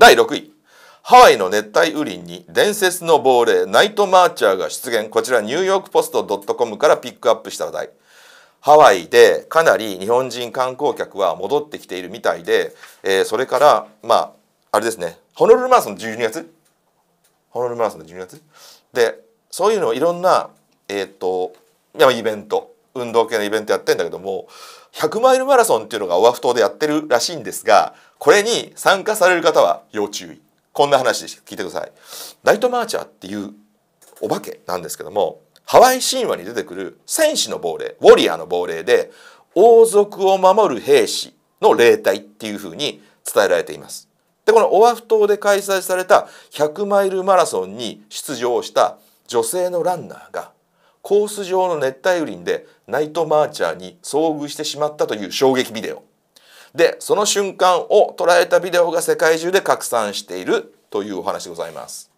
第6位ハワイの熱帯雨林に伝説の亡霊ナイトマーチャーが出現こちらニューヨークポスト .com からピックアップした話題ハワイでかなり日本人観光客は戻ってきているみたいで、えー、それからまああれですねホノルルマラソン12月ホノルルマラソンの12月でそういうのをいろんなえっ、ー、とイベント運動系のイベントやってんだけども100マイルマラソンっていうのがオアフ島でやってるらしいんですがこれに参加される方は要注意こんな話でした聞いてくださいナイトマーチャーっていうお化けなんですけどもハワイ神話に出てくる戦士の亡霊ウォリアーの亡霊で王族を守る兵士の霊体っていうふうに伝えられていますでこのオアフ島で開催された100マイルマラソンに出場した女性のランナーがコース上の熱帯雨林でナイトマーチャーに遭遇してしまったという衝撃ビデオでその瞬間を捉えたビデオが世界中で拡散しているというお話でございます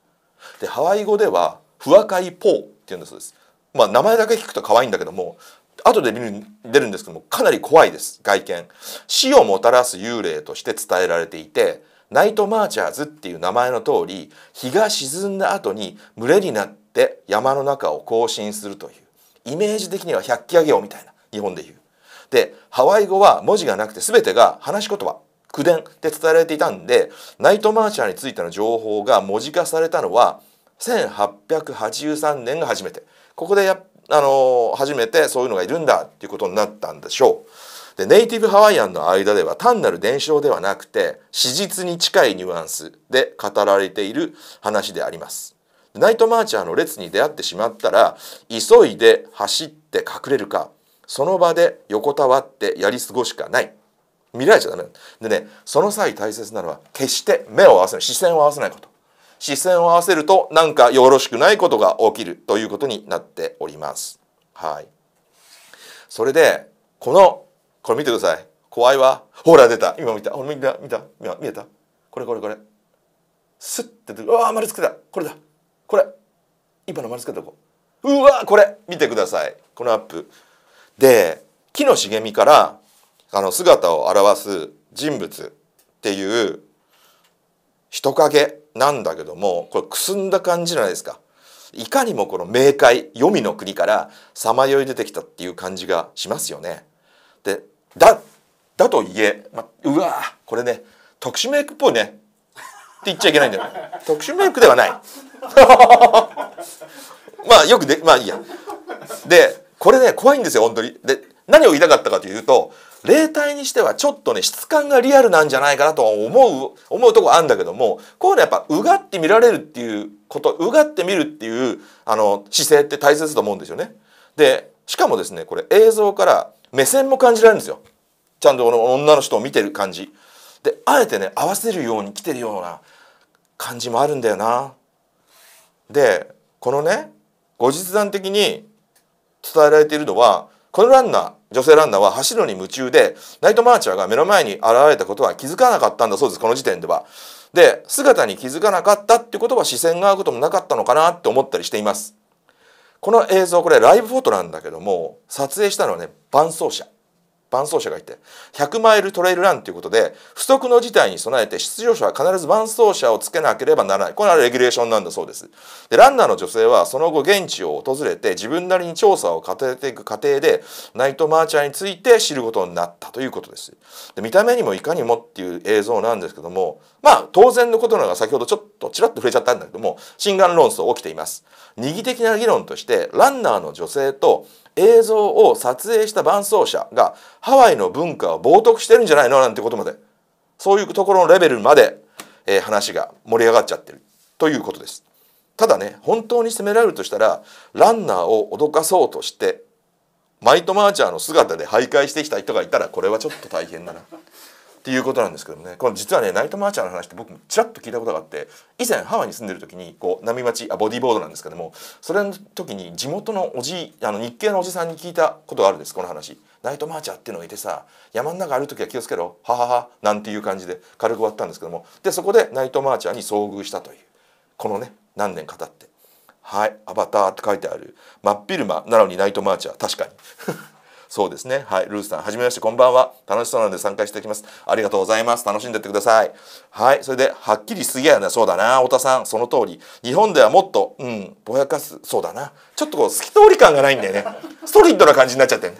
でハワイ語では不和解ポーっていうんだそうですまあ名前だけ聞くと可愛いんだけども後で見る出るんですけどもかなり怖いです外見死をもたらす幽霊として伝えられていてナイトマーチャーズっていう名前の通り日が沈んだ後に群れになってって山の中を行進するというイメージ的には百鬼夜行みたいな日本でいう。でハワイ語は文字がなくて全てが話し言葉口伝で伝えられていたんでナイトマーチャーについての情報が文字化されたのは1883年が初めてここでやあの初めてそういうのがいるんだっていうことになったんでしょう。でネイティブハワイアンの間では単なる伝承ではなくて史実に近いニュアンスで語られている話であります。ナイトマーチャーの列に出会ってしまったら急いで走って隠れるかその場で横たわってやり過ごしかない見られちゃダメでねその際大切なのは決して目を合わせない視線を合わせないこと視線を合わせるとなんかよろしくないことが起きるということになっておりますはいそれでこのこれ見てください怖いわほら出た今見た見た見た見えたこれこれこれスッてうわー丸つけたこれだこれ今の丸つけとこううわこれ見てくださいこのアップで木の茂みからあの姿を表す人物っていう人影なんだけどもこれくすんだ感じじゃないですかいかにもこの冥界黄泉の国からさまよい出てきたっていう感じがしますよね。でだだといえ、ま、うわこれね特殊メイクっぽいねって言っちゃいけないんだよ特殊メイクではない まあよくでまあいいやでこれね怖いんですよ本当にで何を言いたかったかというと霊体にしてはちょっとね質感がリアルなんじゃないかなとは思う思うとこあるんだけどもこういうのやっぱうがって見られるっていうことうがって見るっていうあの姿勢って大切だと思うんですよね。でしかもですねこれ映像から目線も感じられるんですよ。ちゃんと女の人を見てる感じ。であえてね合わせるように来てるような感じもあるんだよな。でこのね後日談的に伝えられているのはこのランナー女性ランナーは走るに夢中でナイトマーチャーが目の前に現れたことは気づかなかったんだそうですこの時点では。で姿に気づかなかったってことは視線が合うこともなかったのかなって思ったりしています。この映像これライブフォトなんだけども撮影したのはね伴走者伴走者がいて100マイルトレイルランということで不測の事態に備えて出場者は必ず伴走者をつけなければならないこれはレギュレーションなんだそうですでランナーの女性はその後現地を訪れて自分なりに調査を重ねていく過程でナイトマーチャーについて知ることになったということですで見た目にもいかにもっていう映像なんですけどもまあ当然のことなのが先ほどちょっととちらっと触れちゃったんだけども心眼論争起きています二義的な議論としてランナーの女性と映像を撮影した伴走者がハワイの文化を冒涜してるんじゃないのなんてことまでそういうところのレベルまで、えー、話が盛り上がっちゃってるということですただね本当に責められるとしたらランナーを脅かそうとしてマイト・マーチャーの姿で徘徊してきた人がいたらこれはちょっと大変だなっていうことなんですけどもねこの実はねナイトマーチャーの話って僕もちらっと聞いたことがあって以前ハワイに住んでる時にこう波町あボディーボードなんですけどもそれの時に地元のおじあの日系のおじさんに聞いたことがあるんですこの話ナイトマーチャーっていうのがいてさ山の中ある時は気をつけろはははなんていう感じで軽く終わったんですけどもでそこでナイトマーチャーに遭遇したというこのね何年か経ってはいアバターって書いてある真っ昼間なのにナイトマーチャー確かにそうですねはいルースさんはじめましてこんばんは楽しそうなんで参加していきますありがとうございます楽しんでってくださいはいそれではっきりすぎやなそうだな太田さんその通り日本ではもっとうんぼやかすそうだなちょっとこう透き通り感がないんだよねストリートな感じになっちゃって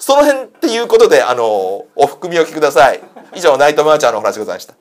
その辺っていうことであのお含みおきください以上ナイトマーチャーのお話でございました